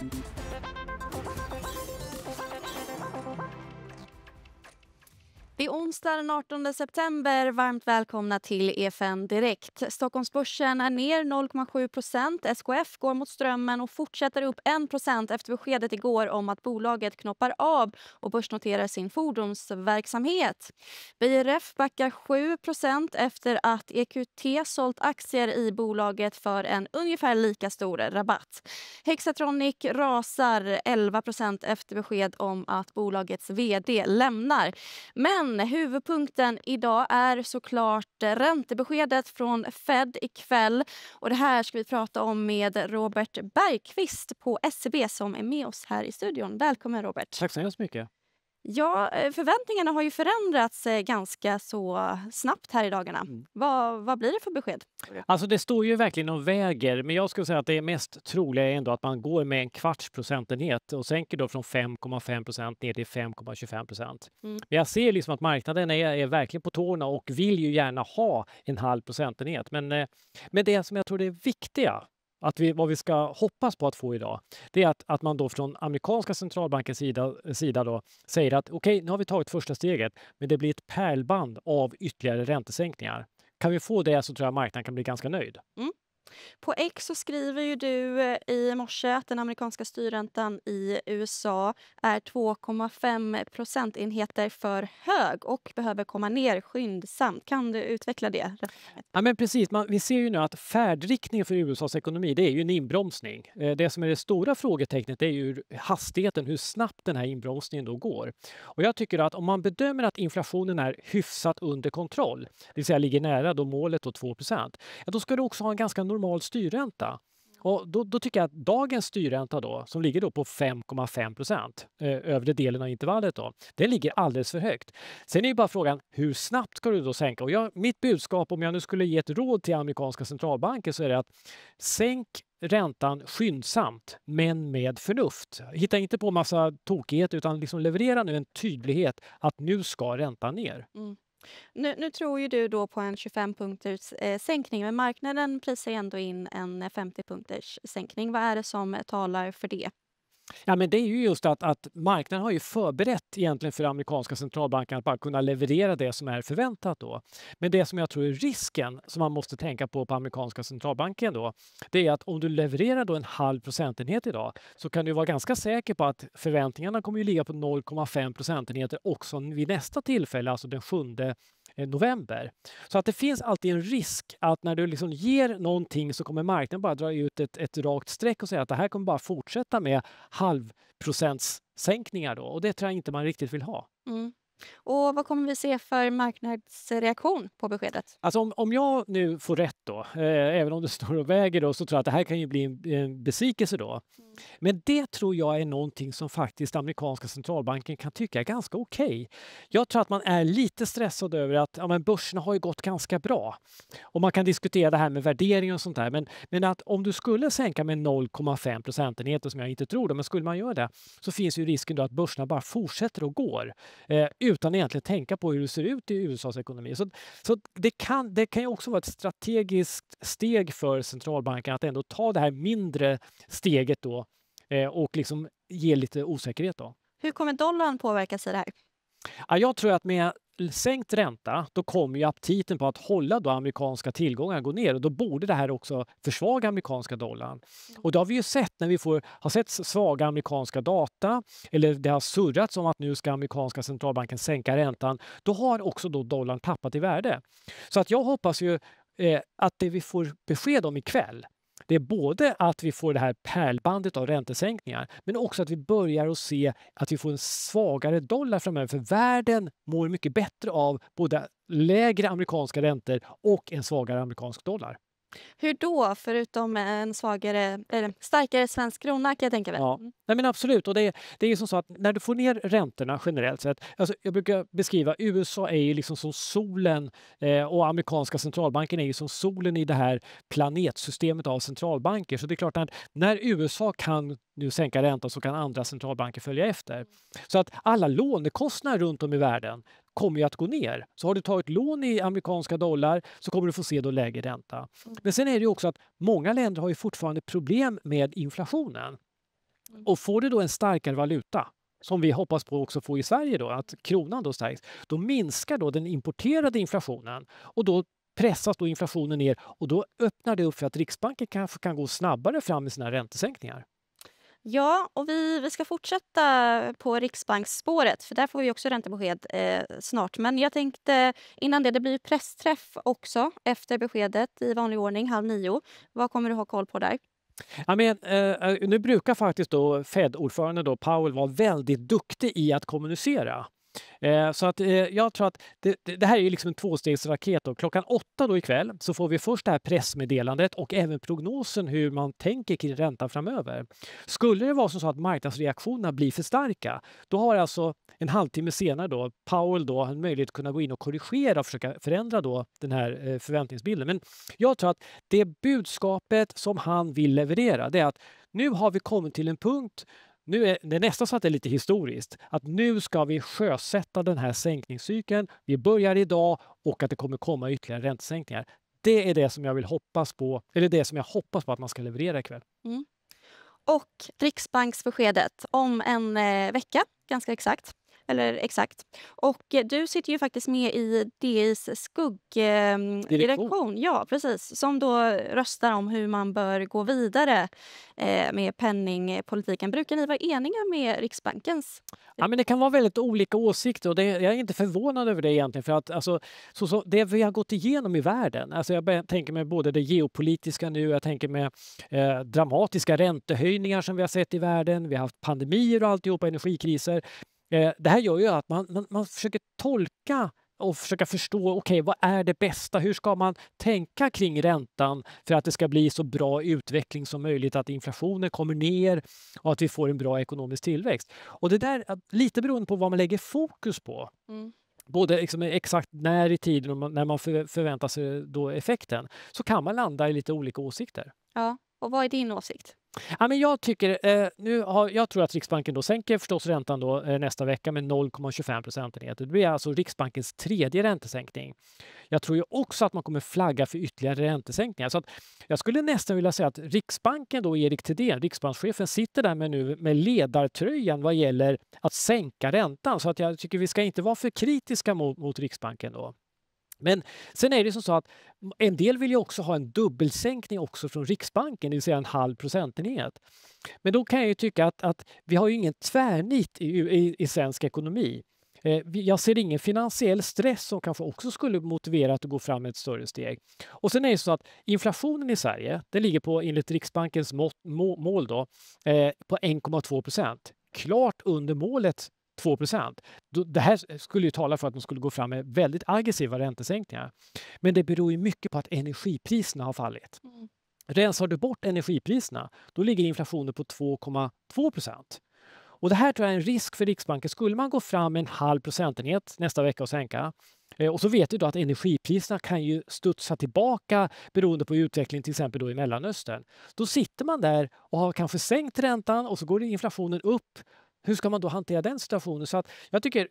Thank you. Det är onsdag den 18 september. Varmt välkomna till EFN Direkt. Stockholmsbörsen är ner 0,7 SKF går mot strömmen och fortsätter upp 1 efter beskedet igår om att bolaget knoppar av och börsnoterar sin fordonsverksamhet. BRF backar 7 efter att EQT sålt aktier i bolaget för en ungefär lika stor rabatt. Hexatronic rasar 11 efter besked om att bolagets vd lämnar. Men men huvudpunkten idag är såklart räntebeskedet från Fed ikväll. Och det här ska vi prata om med Robert Bergqvist på SEB som är med oss här i studion. Välkommen Robert. Tack så hemskt mycket. Ja, eh, förväntningarna har ju förändrats eh, ganska så snabbt här i dagarna. Mm. Vad, vad blir det för besked? Alltså det står ju verkligen och väger, men jag skulle säga att det mest troliga är ändå att man går med en kvarts procentenhet och sänker då från 5,5 procent ner till 5,25 procent. Mm. Men jag ser liksom att marknaden är, är verkligen på tårna och vill ju gärna ha en halv procentenhet. Men, eh, men det som jag tror det är viktiga att vi, vad vi ska hoppas på att få idag, det är att, att man då från amerikanska centralbankens sida, sida då, säger att okej, okay, nu har vi tagit första steget, men det blir ett pärlband av ytterligare räntesänkningar. Kan vi få det så tror jag marknaden kan bli ganska nöjd. Mm. På X så skriver ju du eh, i morse att den amerikanska styrräntan i USA är 2,5 procentenheter för hög och behöver komma ner skyndsamt. Kan du utveckla det? Ja, men precis. Man, vi ser ju nu att färdriktningen för USAs ekonomi det är ju en inbromsning. Eh, det som är det stora frågetecknet är ju hastigheten, hur snabbt den här inbromsningen då går. Och jag tycker att om man bedömer att inflationen är hyfsat under kontroll, det vill säga ligger nära då målet då 2 ja, då ska du också ha en ganska normal styrränta. Och då, då, tycker jag att dagens styrränta då, som ligger då på 5,5 procent, eh, övre delen av intervallet, då, den ligger alldeles för högt. Sen är ju bara frågan, hur snabbt ska du då sänka? Och jag, mitt budskap, om jag nu skulle ge ett råd till amerikanska centralbanken, så är det att sänk räntan skyndsamt, men med förnuft. Hitta inte på massa tokighet, utan liksom leverera nu en tydlighet att nu ska räntan ner. Mm. Nu, nu, tror ju du då på en 25 punkters eh, sänkning men marknaden prisar ändå in en 50 punkters sänkning. Vad är det som talar för det? Ja, men det är ju just att, att marknaden har ju förberett egentligen för amerikanska centralbanken att bara kunna leverera det som är förväntat. Då. Men det som jag tror är risken som man måste tänka på på amerikanska centralbanken då, det är att om du levererar då en halv procentenhet idag så kan du vara ganska säker på att förväntningarna kommer ju ligga på 0,5 procentenheter också vid nästa tillfälle, alltså den sjunde Eh, november. Så att det finns alltid en risk att när du liksom ger någonting så kommer marknaden bara dra ut ett, ett rakt streck och säga att det här kommer bara fortsätta med halvprocentssänkningar då och det tror jag inte man riktigt vill ha. Mm. Och vad kommer vi se för marknadsreaktion på beskedet? Alltså om, om jag nu får rätt då, eh, även om det står och väger då, så tror jag att det här kan ju bli en, en besvikelse då. Mm. Men det tror jag är någonting som faktiskt amerikanska centralbanken kan tycka är ganska okej. Okay. Jag tror att man är lite stressad över att ja, men börserna har ju gått ganska bra. Och man kan diskutera det här med värdering och sånt där. Men, men att om du skulle sänka med 0,5 procentenheter, som jag inte tror det, men skulle man göra det, så finns ju risken då att börserna bara fortsätter och går eh, utan egentligen tänka på hur det ser ut i USAs ekonomi. Så, så det, kan, det kan ju också vara ett strategiskt steg för centralbanken att ändå ta det här mindre steget då Eh, och liksom ger lite osäkerhet. Då. Hur kommer dollarn påverkas i det här? Ja, jag tror att med sänkt ränta, då kommer ju aptiten på att hålla då amerikanska tillgångar gå ner och då borde det här också försvaga amerikanska dollarn. Mm. Och det har vi ju sett när vi får, har sett svaga amerikanska data eller det har surrats om att nu ska amerikanska centralbanken sänka räntan. Då har också då dollarn tappat i värde. Så att jag hoppas ju eh, att det vi får besked om ikväll det är både att vi får det här pärlbandet av räntesänkningar, men också att vi börjar att se att vi får en svagare dollar framöver, för världen mår mycket bättre av både lägre amerikanska räntor och en svagare amerikansk dollar. Hur då, förutom en svagare, eller starkare svensk krona kan jag tänka mig? Ja, mm. nej men absolut. Och det, det är som så att när du får ner räntorna generellt sett, alltså jag brukar beskriva USA är ju liksom som solen eh, och amerikanska centralbanken är ju som solen i det här planetsystemet av centralbanker. Så det är klart att när USA kan nu sänka räntan så kan andra centralbanker följa efter. Mm. Så att alla lånekostnader runt om i världen, kommer ju att gå ner. Så har du tagit lån i amerikanska dollar så kommer du få se då lägre ränta. Mm. Men sen är det också att många länder har ju fortfarande problem med inflationen. Och får du då en starkare valuta, som vi hoppas på också få i Sverige då, att kronan då stärks, då minskar då den importerade inflationen och då pressas då inflationen ner och då öppnar det upp för att Riksbanken kanske kan gå snabbare fram med sina räntesänkningar. Ja, och vi, vi ska fortsätta på riksbanksspåret för där får vi också räntebesked eh, snart. Men jag tänkte innan det, det blir pressträff också efter beskedet i vanlig ordning halv nio. Vad kommer du ha koll på där? Ja, men, eh, eh nu brukar faktiskt Fed-ordföranden Powell vara väldigt duktig i att kommunicera. Eh, så att, eh, jag tror att det, det, det här är liksom en tvåstegsraket. Då. Klockan åtta då ikväll så får vi först det här pressmeddelandet och även prognosen hur man tänker kring räntan framöver. Skulle det vara så att marknadsreaktionerna blir för starka, då har alltså en halvtimme senare då Powell då en möjlighet att kunna gå in och korrigera och försöka förändra då den här eh, förväntningsbilden. Men jag tror att det budskapet som han vill leverera, det är att nu har vi kommit till en punkt nu är det är nästan så att det är lite historiskt, att nu ska vi sjösätta den här sänkningscykeln. Vi börjar idag och att det kommer komma ytterligare räntesänkningar. Det är det som jag vill hoppas på, eller det som jag hoppas på att man ska leverera ikväll. Mm. Och Riksbanksbeskedet om en eh, vecka, ganska exakt. Eller exakt. Och eh, du sitter ju faktiskt med i DIs skuggdirektion. Ehm, eh, ja, precis. Som då röstar om hur man bör gå vidare eh, med penningpolitiken. Brukar ni vara eniga med Riksbankens? Ja, men det kan vara väldigt olika åsikter och det, jag är inte förvånad över det egentligen. För att alltså, så, så, det vi har gått igenom i världen, alltså jag tänker med både det geopolitiska nu, jag tänker med eh, dramatiska räntehöjningar som vi har sett i världen, vi har haft pandemier och alltihopa, energikriser. Eh, det här gör ju att man, man, man försöker tolka och försöka förstå okej, okay, vad är det bästa? Hur ska man tänka kring räntan för att det ska bli så bra utveckling som möjligt, att inflationen kommer ner och att vi får en bra ekonomisk tillväxt? Och det där, lite beroende på vad man lägger fokus på, mm. både liksom exakt när i tiden och när man förväntar sig då effekten, så kan man landa i lite olika åsikter. Ja, och vad är din åsikt? Ja, men jag, tycker, eh, nu har, jag tror att Riksbanken då sänker förstås räntan då, eh, nästa vecka med 0,25 procentenheter. Det blir alltså Riksbankens tredje räntesänkning. Jag tror ju också att man kommer flagga för ytterligare räntesänkningar. Så att jag skulle nästan vilja säga att Riksbanken, då, Erik Thedéen, riksbankschefen, sitter där med, nu, med ledartröjan vad gäller att sänka räntan. Så att jag tycker vi ska inte vara för kritiska mot, mot Riksbanken. då. Men sen är det som så att en del vill ju också ha en dubbelsänkning också från Riksbanken, det vill säga en halv procentenhet. Men då kan jag tycka att, att, vi har ju ingen tvärnit i, i, i svensk ekonomi. Eh, jag ser ingen finansiell stress som kanske också skulle motivera att gå fram ett större steg. Och sen är det så att inflationen i Sverige, den ligger på enligt Riksbankens mål då, eh, på 1,2 procent. Klart under målet 2 Det här skulle ju tala för att de skulle gå fram med väldigt aggressiva räntesänkningar. Men det beror ju mycket på att energipriserna har fallit. Mm. Rensar du bort energipriserna, då ligger inflationen på 2,2 Och det här tror jag är en risk för Riksbanken. Skulle man gå fram med en halv procentenhet nästa vecka och sänka, eh, och så vet vi då att energipriserna kan ju studsa tillbaka beroende på utvecklingen till exempel då i Mellanöstern. Då sitter man där och har kanske sänkt räntan och så går inflationen upp hur ska man då hantera den situationen? Så att jag tycker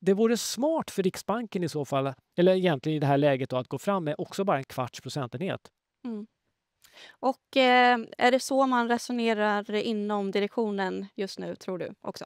det vore smart för Riksbanken i så fall, eller egentligen i det här läget då, att gå fram med också bara en kvarts procentenhet. Mm. Och eh, är det så man resonerar inom direktionen just nu, tror du? också?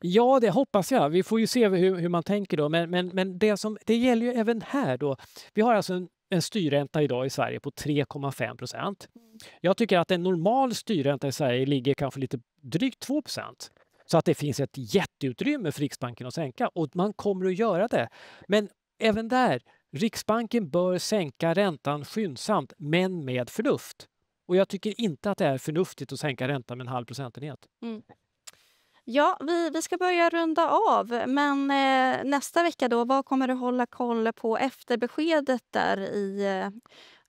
Ja, det hoppas jag. Vi får ju se hur, hur man tänker då. Men, men, men det, som, det gäller ju även här då. Vi har alltså en, en styrränta idag i Sverige på 3,5 procent. Mm. Jag tycker att en normal styrränta i Sverige ligger kanske lite drygt 2 procent. Så att det finns ett jätteutrymme för Riksbanken att sänka och man kommer att göra det. Men även där, Riksbanken bör sänka räntan skyndsamt men med förnuft. Och jag tycker inte att det är förnuftigt att sänka räntan med en halv procentenhet. Mm. Ja, vi, vi ska börja runda av, men eh, nästa vecka då, vad kommer du hålla koll på efter beskedet där i eh,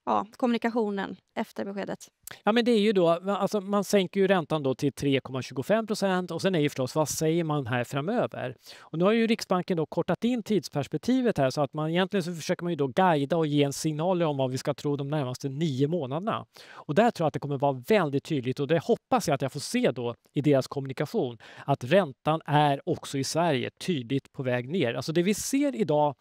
ja, kommunikationen efter beskedet? Ja, men det är ju då, alltså man sänker ju räntan då till 3,25 procent och sen är ju förstås vad säger man här framöver? Och nu har ju Riksbanken då kortat in tidsperspektivet här så att man egentligen så försöker man ju då guida och ge en signal om vad vi ska tro de närmaste nio månaderna. Och där tror jag att det kommer vara väldigt tydligt och det hoppas jag att jag får se då i deras kommunikation att räntan är också i Sverige tydligt på väg ner. Alltså det vi ser idag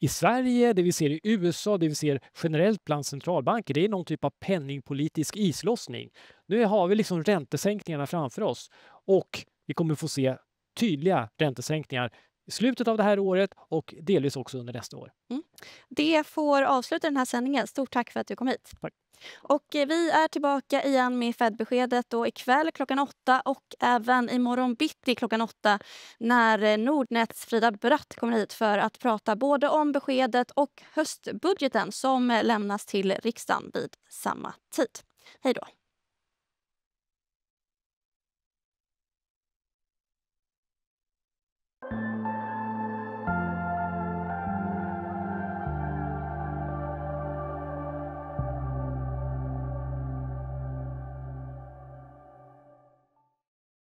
i Sverige, det vi ser i USA, det vi ser generellt bland centralbanker, det är någon typ av penningpolitisk islossning. Nu har vi liksom räntesänkningarna framför oss och vi kommer få se tydliga räntesänkningar i slutet av det här året och delvis också under nästa år. Mm. Det får avsluta den här sändningen. Stort tack för att du kom hit. Tack. Och eh, vi är tillbaka igen med Fed-beskedet ikväll klockan åtta och även imorgon bitti klockan åtta när eh, Nordnets Frida Bratt kommer hit för att prata både om beskedet och höstbudgeten som eh, lämnas till riksdagen vid samma tid. Hej då!